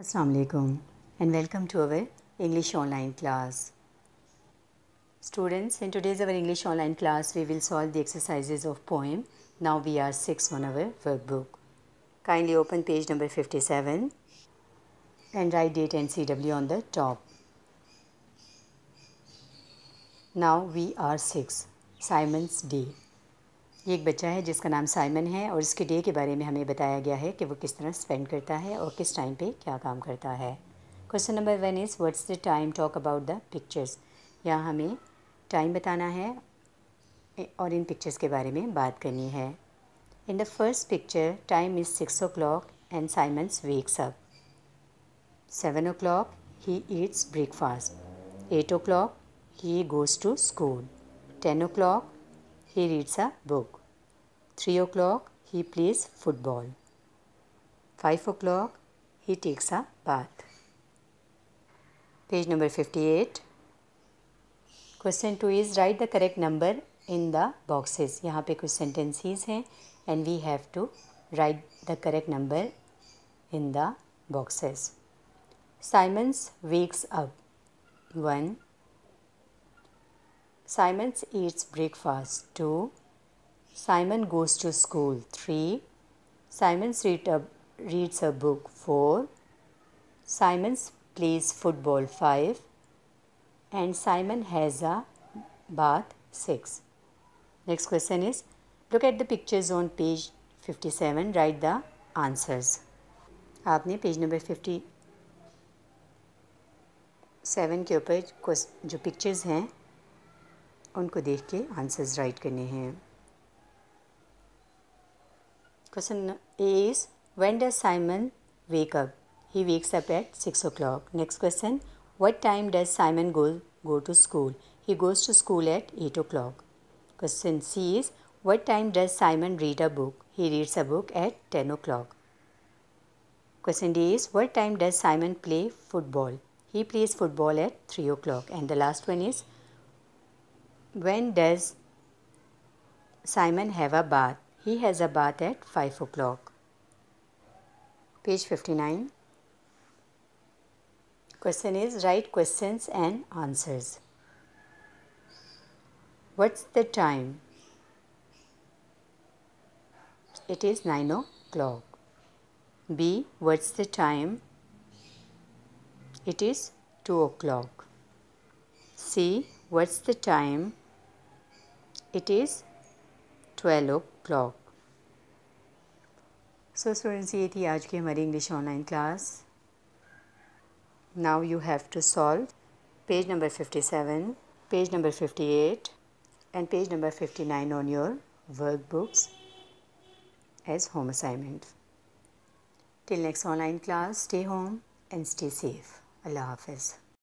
Assalamualaikum and welcome to our English online class. Students, in today's our English online class, we will solve the exercises of poem. Now we are 6 on our workbook. Kindly open page number 57 and write date and CW on the top. Now we are 6, Simon's Day. ये एक बच्चा है जिसका नाम Simon है और इसके day के बारे में हमें बताया गया है कि वो किस तरह स्पेंड करता है और किस टाइम पे क्या काम करता है question number one is what's the time talk about the pictures यहाँ हमें टाइम बताना है और इन पिक्चर्स के बारे में बात करनी है in the first picture time is six o'clock and Simon's wakes up seven o'clock he eats breakfast at o'clock he goes to school ten o'clock he reads a book. 3 o'clock, he plays football. 5 o'clock, he takes a bath. Page number 58. Question 2 is write the correct number in the boxes. यहाँ पे कुछ sentences हैं and we have to write the correct number in the boxes. Simons wakes up. 1 Simon eats breakfast. 2. Simon goes to school. 3. Simon read a, reads a book. 4. Simon plays football. 5. And Simon has a bath. 6. Next question is look at the pictures on page 57. Write the answers. आपने page number 57 के ऊपर जो pictures हैं उनको देख के answers write करने हैं question A is when does Simon wake up he wakes up at six o'clock next question what time does Simon go go to school he goes to school at at o'clock question C is what time does Simon read a book he reads a book at ten o'clock question D is what time does Simon play football he plays football at three o'clock and the last one is When does Simon have a bath? He has a bath at 5 o'clock. Page 59. Question is write questions and answers. What's the time? It is 9 o'clock. B. What's the time? It is 2 o'clock. C. What's the time? It is 12 o'clock. So students, ये थी आज की हमारी English online class. Now you have to solve page number 57, page number 58 and page number 59 on your workbooks as home assignment. Till next online class, stay home and stay safe. Allah Hafiz.